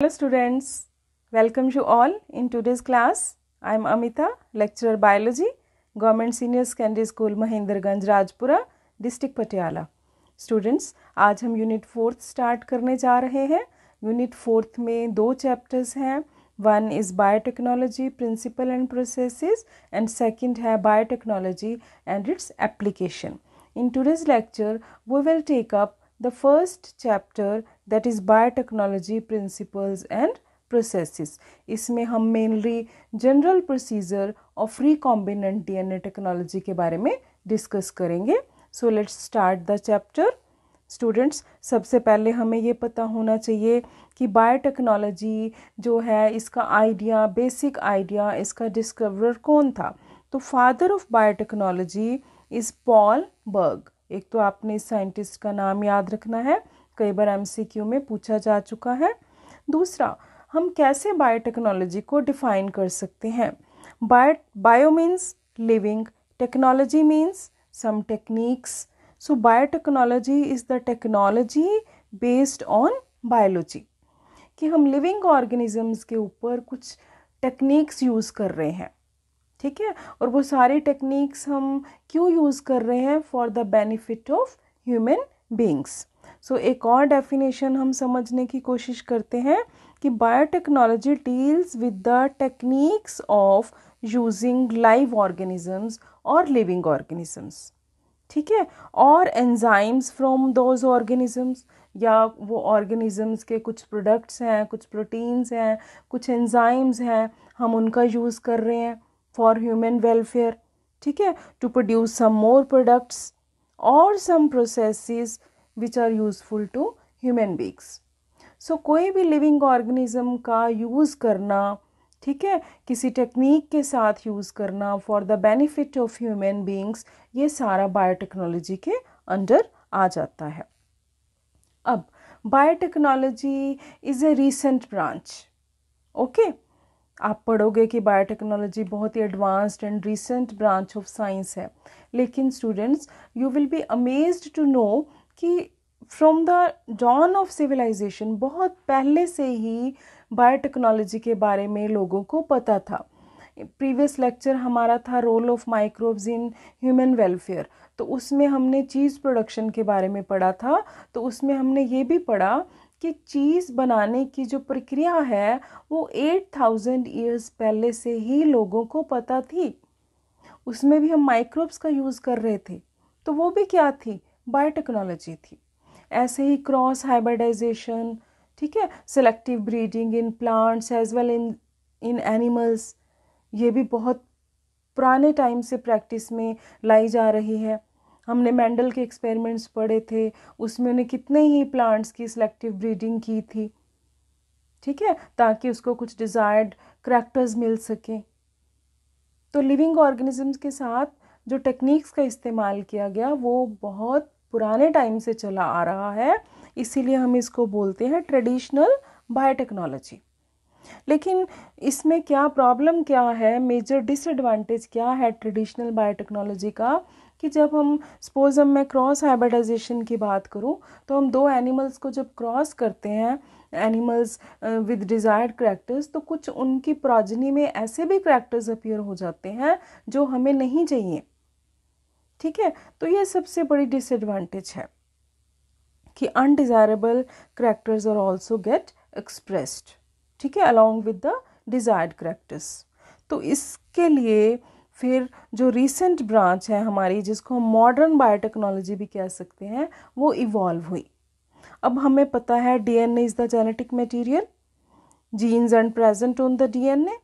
Hello students, welcome you all in today's class. I am Amita, lecturer biology, Government Senior Secondary School Mahindraganj Rajpura, District Patiala. Students, आज हम unit fourth start करने जा रहे हैं unit fourth में दो chapters हैं one is biotechnology principle and processes and second है biotechnology and its application in today's lecture we will take up the first chapter that is biotechnology principles and processes इसमें हम mainly general procedure और recombinant DNA technology के बारे में discuss करेंगे so let's start the chapter students सबसे पहले हमें ये पता होना चाहिए कि बायोटेक्नोलॉजी जो है इसका आइडिया बेसिक आइडिया इसका डिस्कवरर कौन था तो father of biotechnology is Paul Berg एक तो आपने इस साइंटिस्ट का नाम याद रखना है कई बार एमसीक्यू में पूछा जा चुका है दूसरा हम कैसे बायोटेक्नोलॉजी को डिफाइन कर सकते हैं bio bio means living technology means some techniques so biotechnology is the technology based on biology कि हम लिविंग ऑर्गेनिजम्स के ऊपर कुछ टेक्निक्स यूज़ कर रहे हैं ठीक है और वो सारे टेक्निक्स हम क्यों यूज़ कर रहे हैं for the benefit of human beings so so, एक और डेफिनेशन हम समझने की कोशिश करते हैं कि biotechnology deals with the techniques of using live organisms और लिविंग ऑर्गेनिजम्स ठीक है और एंजाइम्स फ्रॉम दोज ऑर्गेनिजम्स या वो ऑर्गेनिजम्स के कुछ प्रोडक्ट्स हैं कुछ प्रोटीन्स हैं कुछ एंजाइम्स हैं हम उनका यूज़ कर रहे हैं फॉर ह्यूमन वेलफेयर ठीक है to produce some more products और some processes which are useful to human beings so कोई भी लिविंग ऑर्गेनिज्म का यूज़ करना ठीक है किसी टेक्निक के साथ यूज़ करना for the benefit of human beings ये सारा बायोटेक्नोलॉजी के अंडर आ जाता है अब biotechnology is a recent branch okay आप पढ़ोगे कि बायोटेक्नोलॉजी बहुत ही advanced and recent branch of science है लेकिन students you will be amazed to know कि from the dawn of civilization बहुत पहले से ही बायोटेक्नोलॉजी के बारे में लोगों को पता था प्रीवियस लेक्चर हमारा था role of microbes in human welfare तो उसमें हमने चीज़ प्रोडक्शन के बारे में पढ़ा था तो उसमें हमने ये भी पढ़ा कि चीज़ बनाने की जो प्रक्रिया है वो एट थाउजेंड ईयर्स पहले से ही लोगों को पता थी उसमें भी हम माइक्रोब्स का यूज़ कर रहे थे तो वो भी क्या थी बायोटेक्नोलॉजी थी ऐसे ही क्रॉस हाइब्रिडाइजेशन ठीक है selective breeding in plants as well in in animals ये भी बहुत पुराने टाइम से प्रैक्टिस में लाई जा रही है हमने मेंडल के एक्सपेरिमेंट्स पढ़े थे उसमें उन्हें कितने ही प्लांट्स की सिलेक्टिव ब्रीडिंग की थी ठीक है ताकि उसको कुछ डिज़ायर्ड करैक्टर्स मिल सकें तो लिविंग ऑर्गेनिजम्स के साथ जो टेक्निक्स का इस्तेमाल किया गया वो बहुत पुराने टाइम से चला आ रहा है इसीलिए हम इसको बोलते हैं ट्रेडिशनल बायोटेक्नोलॉजी लेकिन इसमें क्या प्रॉब्लम क्या है मेजर डिसएडवांटेज क्या है ट्रेडिशनल बायोटेक्नोलॉजी का कि जब हम सपोज हम मैं क्रॉस हाइब्रिडाइजेशन की बात करूं तो हम दो एनिमल्स को जब क्रॉस करते हैं एनिमल्स विद डिज़ायर्ड करैक्टर्स तो कुछ उनकी प्रोजनी में ऐसे भी करैक्टर्स अपीयर हो जाते हैं जो हमें नहीं चाहिए ठीक है तो ये सबसे बड़ी डिसएडवांटेज है कि undesirable characters are also get expressed ठीक है along with the desired characters तो इसके लिए फिर जो रीसेंट ब्रांच है हमारी जिसको हम मॉडर्न बायोटेक्नोलॉजी भी कह सकते हैं वो इवॉल्व हुई अब हमें पता है DNA is the genetic material genes and present on the DNA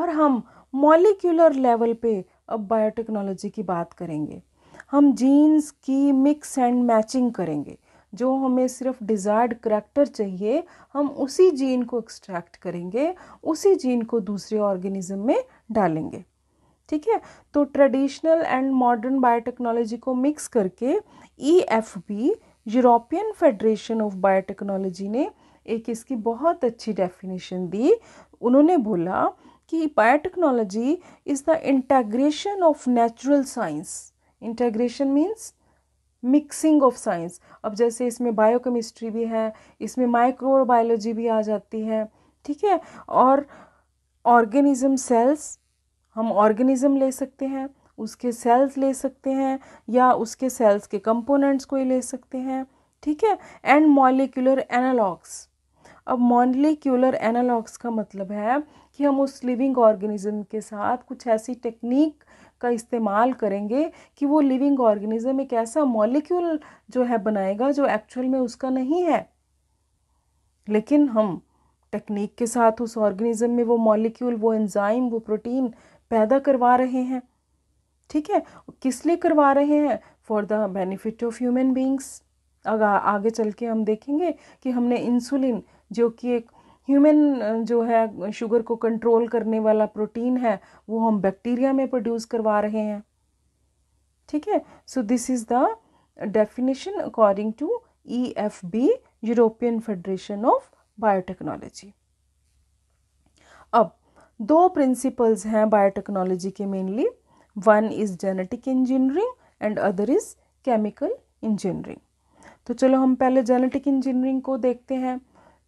और हम मॉलिक्यूलर लेवल पे अब बायोटेक्नोलॉजी की बात करेंगे हम जीन्स की मिक्स एंड मैचिंग करेंगे जो हमें सिर्फ डिज़ायर्ड करैक्टर चाहिए हम उसी जीन को एक्सट्रैक्ट करेंगे उसी जीन को दूसरे ऑर्गेनिज्म में डालेंगे ठीक है तो ट्रेडिशनल एंड मॉडर्न बायोटेक्नोलॉजी को मिक्स करके E F B European Federation of Biotechnology ने एक इसकी बहुत अच्छी डेफिनेशन दी उन्होंने बोला कि biotechnology is the integration of natural science integration means mixing of science अब जैसे इसमें बायोकेमिस्ट्री भी है इसमें माइक्रोबायोलॉजी भी आ जाती है ठीक है और ऑर्गेनिज्म सेल्स हम ऑर्गेनिज्म ले सकते हैं उसके सेल्स ले सकते हैं या उसके सेल्स के कंपोनेंट्स को ही ले सकते हैं ठीक है एंड मॉलिक्यूलर एनालॉग्स अब मॉलिक्यूलर एनालॉग्स का मतलब है कि हम उस लिविंग ऑर्गेनिज्म के साथ कुछ ऐसी टेक्निक का इस्तेमाल करेंगे कि वो लिविंग ऑर्गेनिज्म एक ऐसा मॉलिक्यूल जो है बनाएगा जो एक्चुअल में उसका नहीं है लेकिन हम टेक्निक के साथ उस ऑर्गेनिज्म में वो मॉलिक्यूल वो एंजाइम वो प्रोटीन पैदा करवा रहे हैं ठीक है किस लिए करवा रहे हैं for the benefit of human beings अगर आगे चल के हम देखेंगे कि हमने इंसुलिन जो कि एक ह्यूमन जो है शुगर को कंट्रोल करने वाला प्रोटीन है वो हम बैक्टीरिया में प्रोड्यूस करवा रहे हैं ठीक है so this is the definition according to E F B European Federation of Biotechnology अब दो प्रिंसिपल्स हैं बायोटेक्नोलॉजी के mainly one is genetic engineering and other is chemical engineering तो चलो हम पहले जेनेटिक इंजीनियरिंग को देखते हैं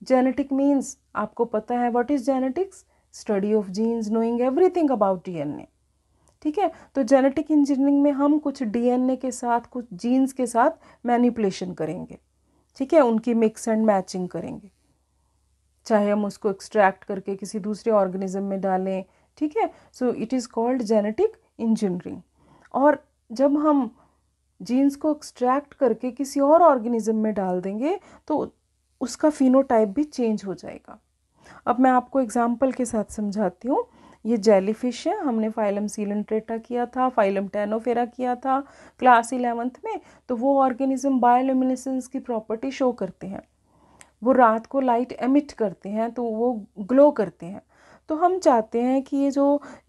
जेनेटिक मीन्स आपको पता है what is genetics study of genes knowing everything about DNA ठीक है तो जेनेटिक इंजीनियरिंग में हम कुछ डीएनए के साथ कुछ जीन्स के साथ मैनिपुलेशन करेंगे ठीक है उनकी मिक्स एंड मैचिंग करेंगे चाहे हम उसको एक्सट्रैक्ट करके किसी दूसरे ऑर्गेनिज्म में डालें ठीक है so it is called genetic engineering और जब हम जीन्स को एक्सट्रैक्ट करके किसी और ऑर्गेनिज्म में डाल देंगे तो उसका फिनोटाइप भी चेंज हो जाएगा अब मैं आपको एग्जाम्पल के साथ समझाती हूँ ये जेलीफिश है हमने फाइलम सीलेंट्रेटा किया था फाइलम टेनोफेरा किया था क्लास इलेवेंथ में तो वो ऑर्गेनिज्म बायोलिमिनेसेंस की प्रॉपर्टी शो करते हैं वो रात को लाइट एमिट करते हैं तो वो ग्लो करते हैं तो हम चाहते हैं कि ये जो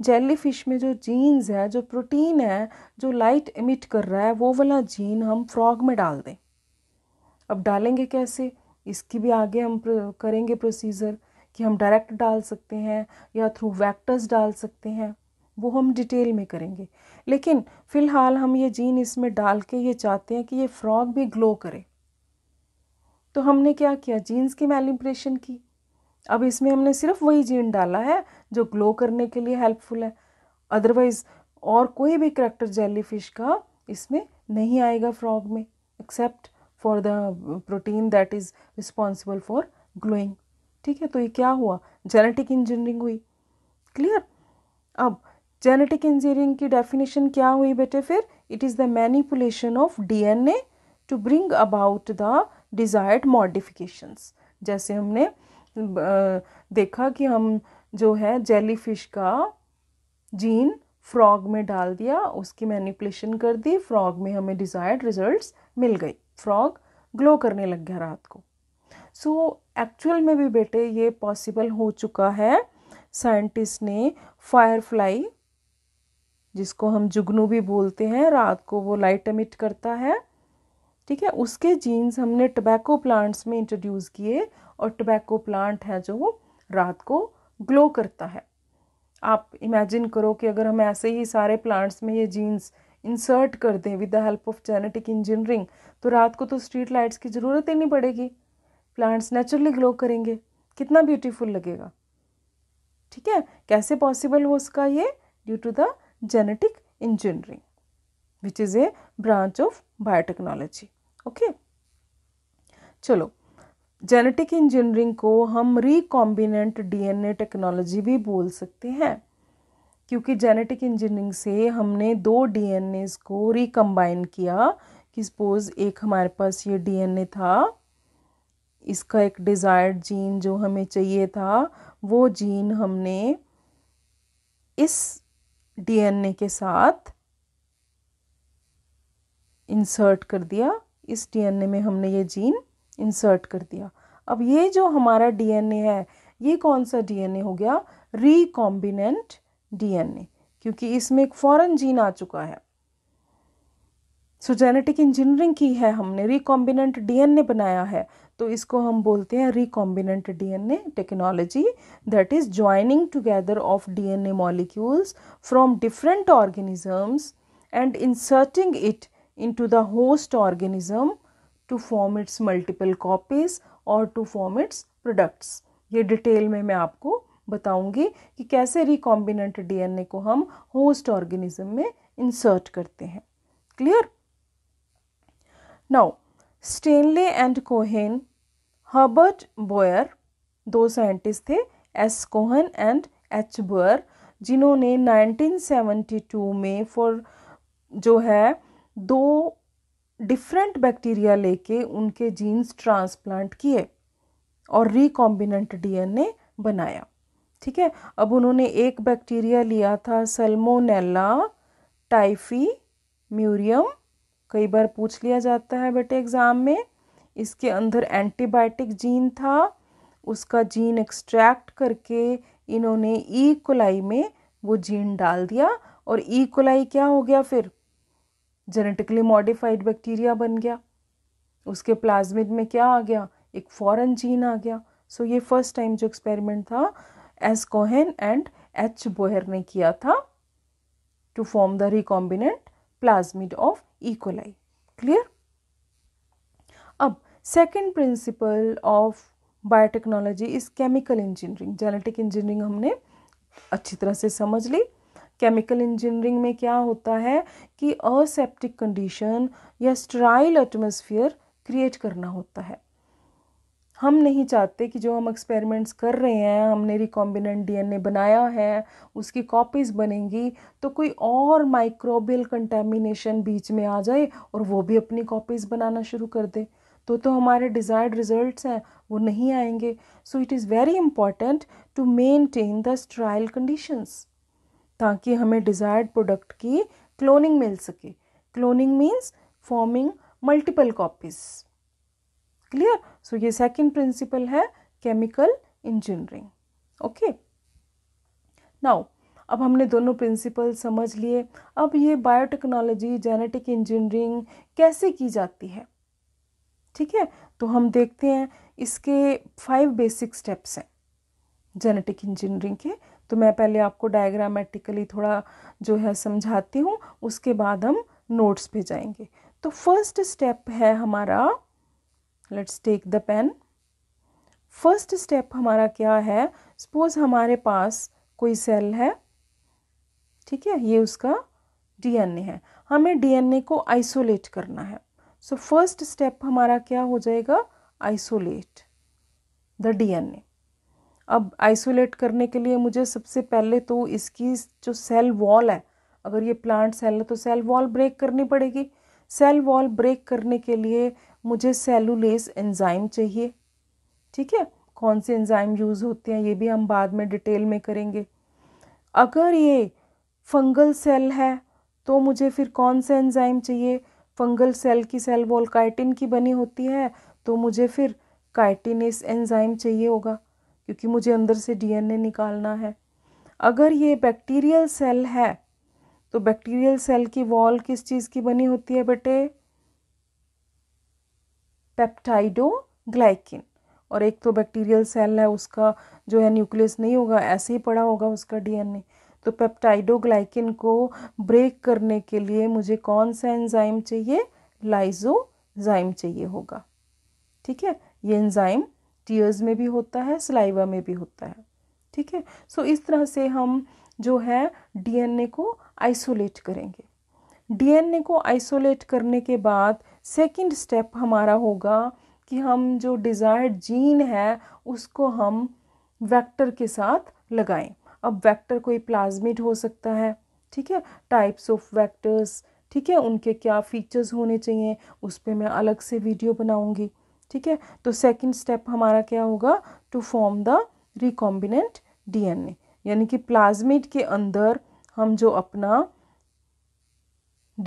जेलीफिश फिश में जो जीन्स है जो प्रोटीन है जो लाइट एमिट कर रहा है वो वाला जीन हम फ्रॉग में डाल दें अब डालेंगे कैसे इसकी भी आगे हम करेंगे प्रोसीजर कि हम डायरेक्ट डाल सकते हैं या थ्रू वैक्टर्स डाल सकते हैं वो हम डिटेल में करेंगे लेकिन फ़िलहाल हम ये जीन इसमें डाल के ये चाहते हैं कि ये फ्रॉग भी ग्लो करे तो हमने क्या किया जीन्स की मैलिप्रेशन की अब इसमें हमने सिर्फ वही जीन डाला है जो ग्लो करने के लिए हेल्पफुल है अदरवाइज़ और कोई भी करेक्टर जेलीफिश का इसमें नहीं आएगा फ्रॉग में except for the protein that is responsible for glowing ठीक है तो ये क्या हुआ जेनेटिक इंजीनियरिंग हुई क्लियर अब जेनेटिक इंजीनियरिंग की डेफिनेशन क्या हुई बेटे फिर it is the manipulation of DNA to bring about the desired modifications जैसे हमने देखा कि हम जो है जेली फिश का जीन फ्रॉग में डाल दिया उसकी मैनिपुलेशन कर दी फ्रॉग में हमें डिज़ायर्ड रिजल्ट्स मिल गई फ्रॉग ग्लो करने लग गया रात को सो so, एक्चुअल में भी बेटे ये पॉसिबल हो चुका है साइंटिस्ट ने फायरफ्लाई जिसको हम जुगनू भी बोलते हैं रात को वो लाइट एमिट करता है ठीक है उसके जीन्स हमने टबैको प्लांट्स में इंट्रोड्यूस किए और टबैको प्लांट है जो रात को ग्लो करता है आप इमेजिन करो कि अगर हम ऐसे ही सारे प्लांट्स में ये जीन्स इंसर्ट कर दें with the help of genetic engineering तो रात को तो स्ट्रीट लाइट्स की ज़रूरत ही नहीं पड़ेगी प्लांट्स नेचुरली ग्लो करेंगे कितना ब्यूटीफुल लगेगा ठीक है कैसे पॉसिबल हो उसका ये due to the genetic engineering which is a branch of biotechnology okay चलो जेनेटिक इंजीनियरिंग को हम रिकॉम्बिनेंट डीएनए टेक्नोलॉजी भी बोल सकते हैं क्योंकि जेनेटिक इंजीनियरिंग से हमने दो डी को रिकम्बाइन किया कि सपोज़ एक हमारे पास ये ए था इसका एक डिज़ायर्ड जीन जो हमें चाहिए था वो जीन हमने इस डीएनए के साथ इंसर्ट कर दिया इस डीएनए में हमने ये जीन इंसर्ट कर दिया अब ये जो हमारा डीएनए है ये कौन सा डीएनए हो गया रिकॉम्बिनेंट डीएनए क्योंकि इसमें एक फॉरेन जीन आ चुका है सो जेनेटिक इंजीनियरिंग की है हमने रिकॉम्बिनेंट डीएनए बनाया है तो इसको हम बोलते हैं recombinant DNA technology that is joining together of DNA molecules from different organisms and inserting it into the host organism to form its multiple copies और टू फॉर्म इट्स प्रोडक्ट्स ये detail में मैं आपको बताऊंगी कि कैसे रिकॉम्बिनेंट डीएनए को हम होस्ट ऑर्गेनिज्म में इंसर्ट करते हैं clear now Stanley and Cohen Herbert Boyer दो साइंटिस्ट थे S Cohen and H Boyer जिन्होंने 1972 में फॉर जो है दो डिफरेंट बैक्टीरिया लेके उनके जीन्स ट्रांसप्लांट किए और रिकॉम्बिनेंट डीएनए बनाया ठीक है अब उन्होंने एक बैक्टीरिया लिया था सल्मोनेला टाइफी म्यूरियम कई बार पूछ लिया जाता है बेटे एग्ज़ाम में इसके अंदर एंटीबायोटिक जीन था उसका जीन एक्सट्रैक्ट करके इन्होंने ई e. कोलाई में वो जीन डाल दिया और ई e. कोलाई क्या हो गया फिर जेनेटिकली मॉडिफाइड बैक्टीरिया बन गया उसके प्लाज्मिड में क्या आ गया एक फॉरेन जीन आ गया सो so, ये फर्स्ट टाइम जो एक्सपेरिमेंट था S Cohen and H Boyer ने किया था to form the recombinant plasmid of E coli clear अब second principle of biotechnology is chemical engineering genetic engineering हमने अच्छी तरह से समझ ली केमिकल इंजीनियरिंग में क्या होता है कि असेप्टिक कंडीशन या स्ट्राइल एटमोसफियर क्रिएट करना होता है हम नहीं चाहते कि जो हम एक्सपेरिमेंट्स कर रहे हैं हमने रिकॉम्बिनेंट डीएनए बनाया है उसकी कॉपीज़ बनेंगी तो कोई और माइक्रोबियल कंटेमिनेशन बीच में आ जाए और वो भी अपनी कॉपीज़ बनाना शुरू कर दे तो तो हमारे डिज़ायर्ड रिजल्ट्स हैं वो नहीं आएंगे so it is very important to maintain the trial conditions ताकि हमें डिज़ायर्ड प्रोडक्ट की क्लोनिंग मिल सके cloning means forming multiple copies clear so ये सेकंड प्रिंसिपल है केमिकल इंजीनियरिंग ओके नाउ अब हमने दोनों प्रिंसिपल समझ लिए अब ये बायोटेक्नोलॉजी जेनेटिक इंजीनियरिंग कैसे की जाती है ठीक है तो हम देखते हैं इसके फाइव बेसिक स्टेप्स हैं जेनेटिक इंजीनियरिंग के तो मैं पहले आपको डायग्रामेटिकली थोड़ा जो है समझाती हूँ उसके बाद हम नोट्स पे जाएंगे तो फर्स्ट स्टेप है हमारा let's take the pen first step हमारा क्या है सपोज हमारे पास कोई सेल है ठीक है ये उसका डीएनए है हमें डीएनए को आइसोलेट करना है सो फर्स्ट स्टेप हमारा क्या हो जाएगा आइसोलेट द डीएनए अब आइसोलेट करने के लिए मुझे सबसे पहले तो इसकी जो सेल वॉल है अगर ये प्लांट सेल है तो सेल वॉल ब्रेक करनी पड़ेगी सेल वॉल ब्रेक करने के लिए मुझे सेलुलेस एंजाइम चाहिए ठीक है कौन से एंजाइम यूज़ होते हैं ये भी हम बाद में डिटेल में करेंगे अगर ये फंगल सेल है तो मुझे फिर कौन सा एंजाइम चाहिए फंगल सेल की सेल वॉल काइटिन की बनी होती है तो मुझे फिर काइटिनेस एंजाइम चाहिए होगा क्योंकि मुझे अंदर से डीएनए निकालना है अगर ये बैक्टीरियल सेल है तो बैक्टीरियल सेल की वॉल किस चीज़ की बनी होती है बेटे ग्लाइकिन और एक तो बैक्टीरियल सेल है उसका जो है न्यूक्लियस नहीं होगा ऐसे ही पड़ा होगा उसका डीएनए तो ग्लाइकिन को ब्रेक करने के लिए मुझे कौन सा एंजाइम चाहिए लाइजोजाइम चाहिए होगा ठीक है ये एंजाइम टीयर्स में भी होता है सिलाइवा में भी होता है ठीक है सो इस तरह से हम जो है डीएनए को आइसोलेट करेंगे डीएनए को आइसोलेट करने के बाद सेकंड स्टेप हमारा होगा कि हम जो डिज़ायर्ड जीन है उसको हम वेक्टर के साथ लगाएं अब वेक्टर कोई प्लाज्मिड हो सकता है ठीक है टाइप्स ऑफ वेक्टर्स ठीक है उनके क्या फीचर्स होने चाहिए उस पर मैं अलग से वीडियो बनाऊंगी ठीक है तो सेकंड स्टेप हमारा क्या होगा to form the recombinant DNA यानी कि प्लाज्मिड के अंदर हम जो अपना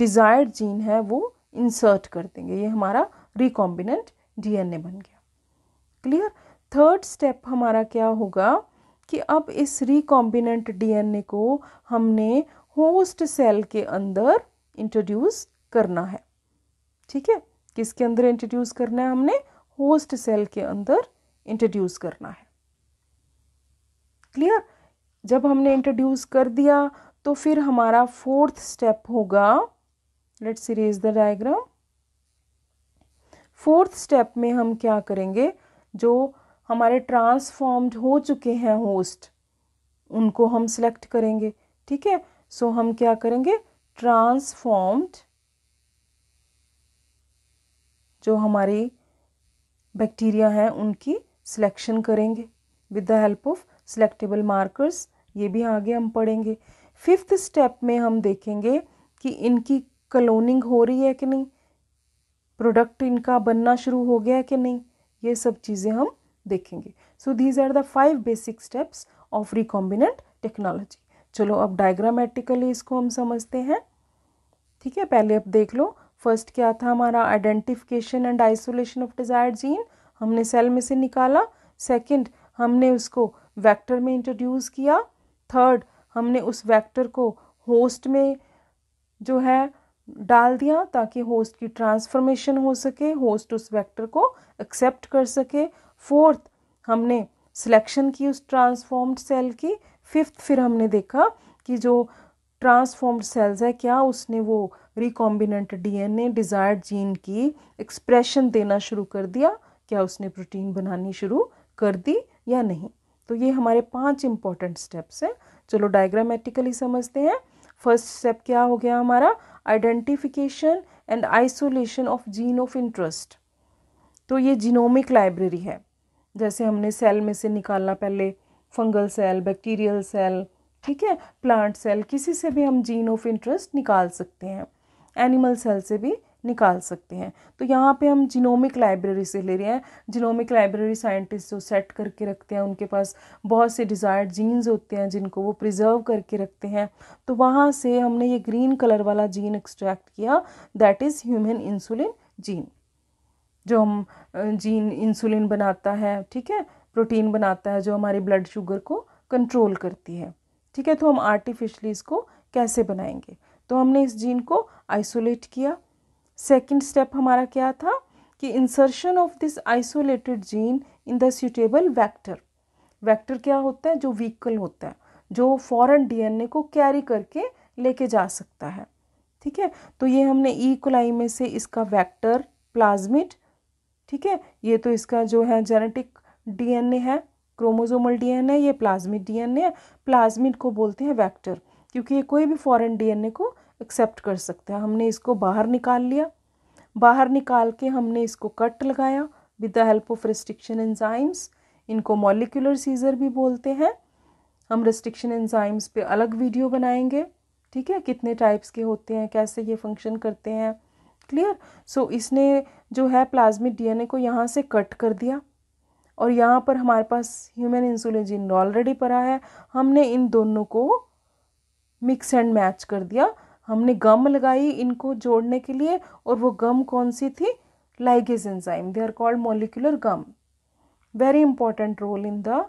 डिज़ायर्ड जीन है वो इंसर्ट कर देंगे ये हमारा रिकॉम्बिनेंट डीएनए बन गया क्लियर थर्ड स्टेप हमारा क्या होगा कि अब इस रिकॉम्बिनेंट डीएनए को हमने होस्ट सेल के अंदर इंट्रोड्यूस करना है ठीक है किसके अंदर इंट्रोड्यूस करना है हमने होस्ट सेल के अंदर इंट्रोड्यूस करना है क्लियर जब हमने इंट्रोड्यूस कर दिया तो फिर हमारा फोर्थ स्टेप होगा let's erase the diagram fourth step में हम क्या करेंगे जो हमारे ट्रांसफॉर्म्ड हो चुके हैं होस्ट उनको हम सिलेक्ट करेंगे ठीक है सो हम क्या करेंगे ट्रांसफॉर्म्ड जो हमारी बैक्टीरिया हैं उनकी सिलेक्शन करेंगे with the help of selectable markers ये भी आगे हम पढ़ेंगे फिफ्थ स्टेप में हम देखेंगे कि इनकी कलोनिंग हो रही है कि नहीं प्रोडक्ट इनका बनना शुरू हो गया है कि नहीं ये सब चीज़ें हम देखेंगे so these are the five basic steps of recombinant technology चलो अब डायग्रामेटिकली इसको हम समझते हैं ठीक है पहले अब देख लो फर्स्ट क्या था हमारा identification and isolation of desire gene हमने सेल में से निकाला सेकंड हमने उसको वेक्टर में इंट्रोड्यूस किया थर्ड हमने उस वेक्टर को होस्ट में जो है डाल दिया ताकि होस्ट की ट्रांसफॉर्मेशन हो सके होस्ट उस वेक्टर को एक्सेप्ट कर सके फोर्थ हमने सिलेक्शन की उस ट्रांसफॉर्म्ड सेल की फिफ्थ फिर हमने देखा कि जो ट्रांसफॉर्म्ड सेल्स है क्या उसने वो रिकॉम्बिनेंट डीएनए डिज़ायर्ड जीन की एक्सप्रेशन देना शुरू कर दिया क्या उसने प्रोटीन बनानी शुरू कर दी या नहीं तो ये हमारे पांच इम्पॉर्टेंट स्टेप्स हैं चलो डायग्रामेटिकली समझते हैं फर्स्ट स्टेप क्या हो गया हमारा identification and isolation of gene of interest तो ये जीनोमिक लाइब्रेरी है जैसे हमने सेल में से निकालना पहले फंगल सेल बैक्टीरियल सेल ठीक है प्लांट सेल किसी से भी हम जीन ऑफ इंटरेस्ट निकाल सकते हैं एनिमल सेल से भी निकाल सकते हैं तो यहाँ पे हम जिनोमिक लाइब्रेरी से ले रहे हैं जिनोमिक लाइब्रेरी साइंटिस्ट जो सेट करके रखते हैं उनके पास बहुत से डिज़ायर्ड जीन्स होते हैं जिनको वो प्रिजर्व करके रखते हैं तो वहाँ से हमने ये ग्रीन कलर वाला जीन एक्सट्रैक्ट किया that is human insulin gene जो हम जीन इंसुलिन बनाता है ठीक है प्रोटीन बनाता है जो हमारे ब्लड शुगर को कंट्रोल करती है ठीक है तो हम आर्टिफिशली इसको कैसे बनाएंगे तो हमने इस जीन को आइसोलेट किया सेकेंड स्टेप हमारा क्या था कि insertion of this isolated gene in the suitable vector vector क्या होता है जो व्हीकल होता है जो फॉरन डीएनए को कैरी करके लेके जा सकता है ठीक है तो ये हमने ई e कोलाई में से इसका वैक्टर प्लाज्मिट ठीक है ये तो इसका जो है जेनेटिक डीएनए है क्रोमोजोमल डीएनए ये प्लाज्मिट डीएनए है प्लाज्मिट को बोलते हैं वैक्टर क्योंकि ये कोई भी फॉरन डीएनए को एक्सेप्ट कर सकते हैं हमने इसको बाहर निकाल लिया बाहर निकाल के हमने इसको कट लगाया with the help of restriction enzymes इनको मॉलिकुलर सीजर भी बोलते हैं हम रिस्ट्रिक्शन एंजाइम्स पे अलग वीडियो बनाएंगे ठीक है कितने टाइप्स के होते हैं कैसे ये फंक्शन करते हैं क्लियर सो so, इसने जो है प्लाज्मिक डीएनए को यहाँ से कट कर दिया और यहाँ पर हमारे पास ह्यूमन इंसुलिन ऑलरेडी पड़ा है हमने इन दोनों को मिक्स एंड मैच कर दिया हमने गम लगाई इनको जोड़ने के लिए और वो गम कौन सी थी ligase enzyme they are called molecular gum very important role in the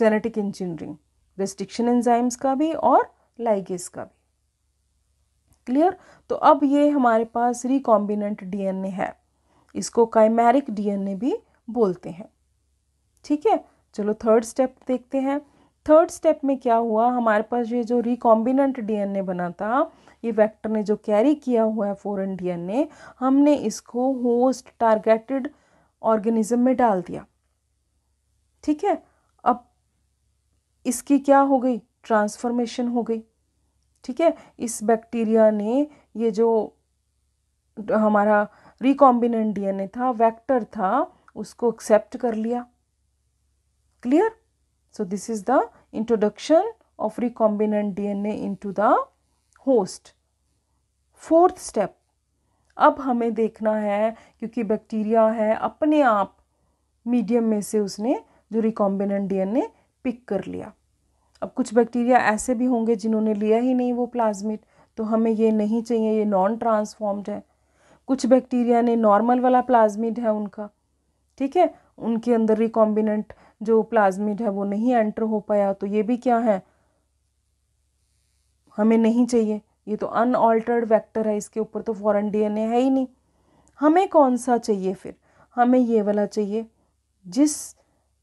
genetic engineering restriction enzymes का भी और लाइगेज का भी क्लियर तो अब ये हमारे पास रिकॉम्बिनेंट डीएनए है इसको काइमेरिक डीएनए भी बोलते हैं ठीक है चलो थर्ड स्टेप देखते हैं थर्ड स्टेप में क्या हुआ हमारे पास ये जो रिकॉम्बिनेंट डीएनए बना था ये वेक्टर ने जो कैरी किया हुआ है फॉरेन डीएनए हमने इसको होस्ट टारगेटेड ऑर्गेनिज्म में डाल दिया ठीक है अब इसकी क्या हो गई ट्रांसफॉर्मेशन हो गई ठीक है इस बैक्टीरिया ने ये जो हमारा रिकॉम्बिनेंट डीएनए था वेक्टर था उसको एक्सेप्ट कर लिया clear So, this is the introduction of recombinant DNA into the host. Fourth step अब हमें देखना है क्योंकि बैक्टीरिया है अपने आप मीडियम में से उसने जो रिकॉम्बिनेंट डीएनए पिक कर लिया अब कुछ बैक्टीरिया ऐसे भी होंगे जिन्होंने लिया ही नहीं वो प्लाज्मिड तो हमें ये नहीं चाहिए ये नॉन ट्रांसफॉर्म्ड है कुछ बैक्टीरिया ने नॉर्मल वाला प्लाज्मिड है उनका ठीक है उनके अंदर रिकॉम्बिनेंट जो प्लाज्मिड है वो नहीं एंटर हो पाया तो ये भी क्या है हमें नहीं चाहिए ये तो अनऑल्टर्ड वेक्टर है इसके ऊपर तो फॉरन डीएनए है ही नहीं हमें कौन सा चाहिए फिर हमें ये वाला चाहिए जिस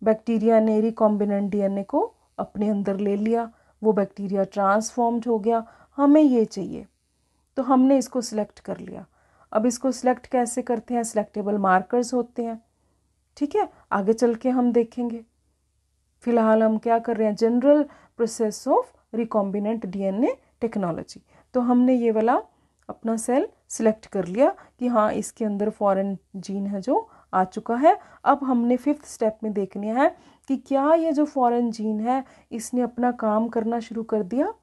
बैक्टीरिया ने रिकॉम्बिनेंट डीएनए को अपने अंदर ले लिया वो बैक्टीरिया ट्रांसफॉर्म्ड हो गया हमें ये चाहिए तो हमने इसको सिलेक्ट कर लिया अब इसको सिलेक्ट कैसे करते हैं सिलेक्टेबल मार्कर्स होते हैं ठीक है आगे चल के हम देखेंगे फिलहाल हम क्या कर रहे हैं general process of recombinant DNA technology तो हमने ये वाला अपना सेल सिलेक्ट कर लिया कि हाँ इसके अंदर फॉरेन जीन है जो आ चुका है अब हमने फिफ्थ स्टेप में देखना है कि क्या ये जो फॉरेन जीन है इसने अपना काम करना शुरू कर दिया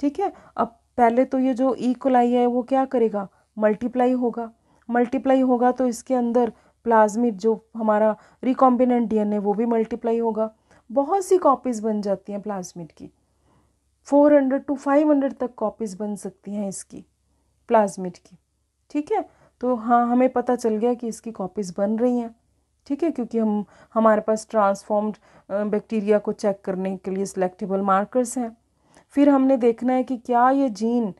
ठीक है अब पहले तो ये जो ई e. कोलाई है वो क्या करेगा मल्टीप्लाई होगा मल्टीप्लाई होगा तो इसके अंदर प्लाज्मिक जो हमारा रिकॉम्बिनेंट डीएनए वो भी मल्टीप्लाई होगा बहुत सी कॉपीज़ बन जाती हैं प्लाज्मिड की 400 टू 500 तक कॉपीज़ बन सकती हैं इसकी प्लाज्मिड की ठीक है तो हाँ हमें पता चल गया कि इसकी कॉपीज़ बन रही हैं ठीक है क्योंकि हम हमारे पास ट्रांसफॉर्म्ड बैक्टीरिया को चेक करने के लिए सिलेक्टेबल मार्कर्स हैं फिर हमने देखना है कि क्या ये जीन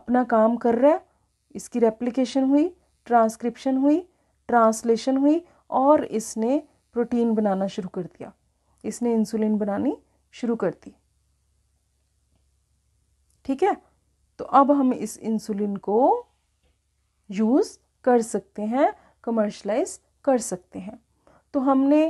अपना काम कर रहा है इसकी रेप्लिकेशन हुई ट्रांसक्रिप्शन हुई ट्रांसलेशन हुई और इसने प्रोटीन बनाना शुरू कर दिया इसने इंसुलिन बनानी शुरू कर दी ठीक है तो अब हम इस इंसुलिन को यूज़ कर सकते हैं कमर्शलाइज कर सकते हैं तो हमने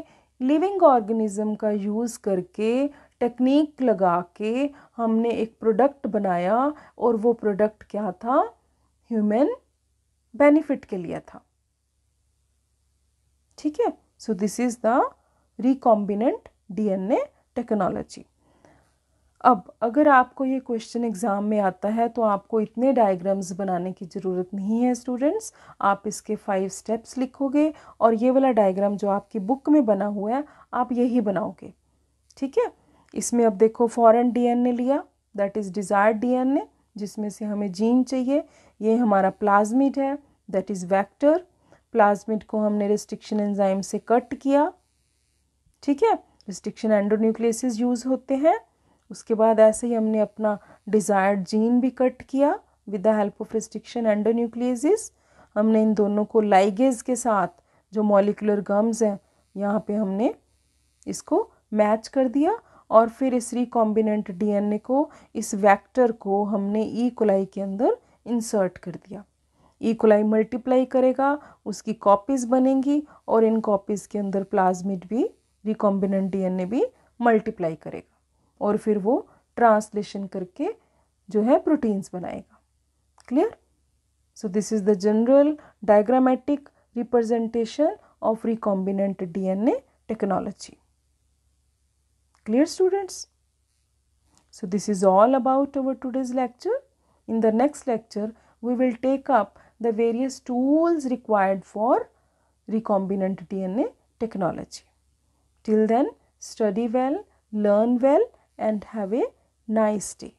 लिविंग ऑर्गेनिज्म का यूज़ करके टेक्निक लगा के हमने एक प्रोडक्ट बनाया और वो प्रोडक्ट क्या था ह्यूमन बेनिफिट के लिए था ठीक है so this is the recombinant DNA technology अब अगर आपको ये क्वेश्चन एग्ज़ाम में आता है तो आपको इतने डायग्राम्स बनाने की ज़रूरत नहीं है स्टूडेंट्स आप इसके फाइव स्टेप्स लिखोगे और ये वाला डायग्राम जो आपकी बुक में बना हुआ है आप यही बनाओगे ठीक है इसमें अब देखो फॉरेन डीएनए लिया दैट इज़ डिज़ायर्ड डीएनए जिसमें से हमें जीन चाहिए ये हमारा प्लाज्मिड है दैट इज़ वैक्टर प्लाज्मिड को हमने रिस्ट्रिक्शन एंजाइम से कट किया ठीक है रिस्ट्रिक्शन एंडोन्यूक्लियसिस यूज़ होते हैं उसके बाद ऐसे ही हमने अपना डिज़ायर्ड जीन भी कट किया with the help of restriction endonucleases हमने इन दोनों को लाइगेज के साथ जो मॉलिकुलर गम्स हैं यहाँ पे हमने इसको मैच कर दिया और फिर इस रिकॉम्बिनेंट डीएनए को इस वेक्टर को हमने ई e कोलाई के अंदर इंसर्ट कर दिया ई कोलाई मल्टीप्लाई करेगा उसकी कॉपीज़ बनेंगी और इन कॉपीज़ के अंदर प्लाज्मिड भी रिकॉम्बिनेंट डीएनए भी मल्टीप्लाई करेगा और फिर वो ट्रांसलेशन करके जो है प्रोटीन्स बनाएगा clear so this is the general diagrammatic representation of recombinant DNA technology clear students so this is all about our today's lecture in the next lecture we will take up the various tools required for recombinant DNA technology Till then, study well, learn well, and have a nice day.